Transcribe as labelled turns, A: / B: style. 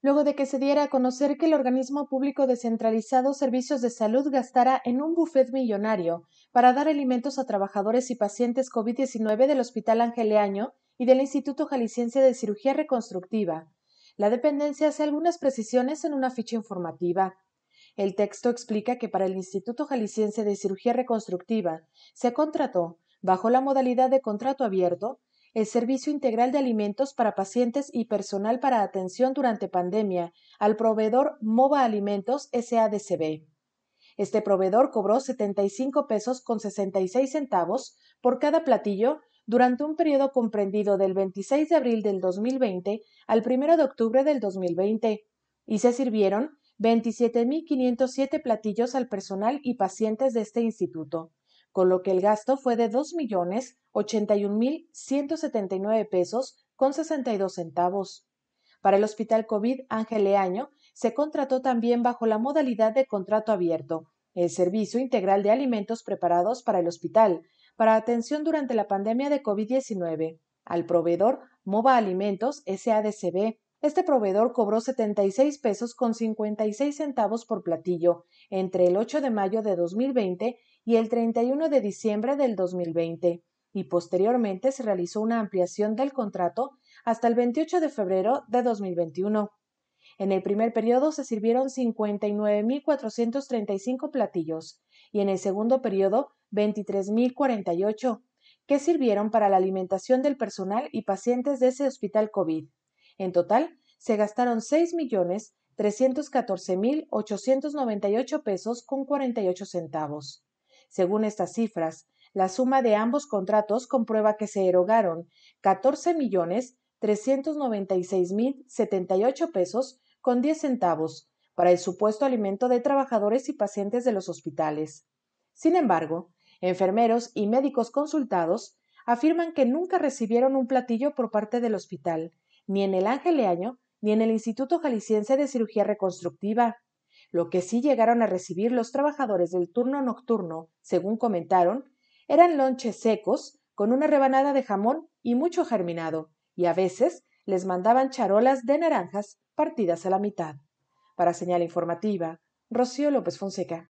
A: luego de que se diera a conocer que el organismo público descentralizado Servicios de Salud gastara en un buffet millonario para dar alimentos a trabajadores y pacientes COVID-19 del Hospital Angeleaño y del Instituto Jalisciense de Cirugía Reconstructiva. La dependencia hace algunas precisiones en una ficha informativa. El texto explica que para el Instituto Jalisciense de Cirugía Reconstructiva se contrató, bajo la modalidad de contrato abierto, el Servicio Integral de Alimentos para Pacientes y Personal para Atención durante Pandemia al proveedor MOVA Alimentos SADCB. Este proveedor cobró 75 pesos con 66 centavos por cada platillo durante un periodo comprendido del 26 de abril del 2020 al 1 de octubre del 2020 y se sirvieron 27.507 platillos al personal y pacientes de este instituto, con lo que el gasto fue de millones. 81.179 pesos con 62 centavos. Para el Hospital COVID Ángel Leaño se contrató también bajo la modalidad de contrato abierto el servicio integral de alimentos preparados para el hospital para atención durante la pandemia de COVID-19 al proveedor Mova Alimentos SADCB. Este proveedor cobró 76 pesos con 56 centavos por platillo entre el 8 de mayo de 2020 y el 31 de diciembre del 2020 y posteriormente se realizó una ampliación del contrato hasta el 28 de febrero de 2021. En el primer periodo se sirvieron 59.435 platillos y en el segundo periodo 23.048, que sirvieron para la alimentación del personal y pacientes de ese hospital COVID. En total, se gastaron 6.314.898 pesos con 48 centavos. Según estas cifras, la suma de ambos contratos comprueba que se erogaron 14 millones mil pesos con 10 centavos para el supuesto alimento de trabajadores y pacientes de los hospitales. Sin embargo, enfermeros y médicos consultados afirman que nunca recibieron un platillo por parte del hospital, ni en el Ángel Leaño ni en el Instituto Jalisciense de Cirugía Reconstructiva. Lo que sí llegaron a recibir los trabajadores del turno nocturno, según comentaron, eran lonches secos, con una rebanada de jamón y mucho germinado, y a veces les mandaban charolas de naranjas partidas a la mitad. Para señal informativa, Rocío López Fonseca.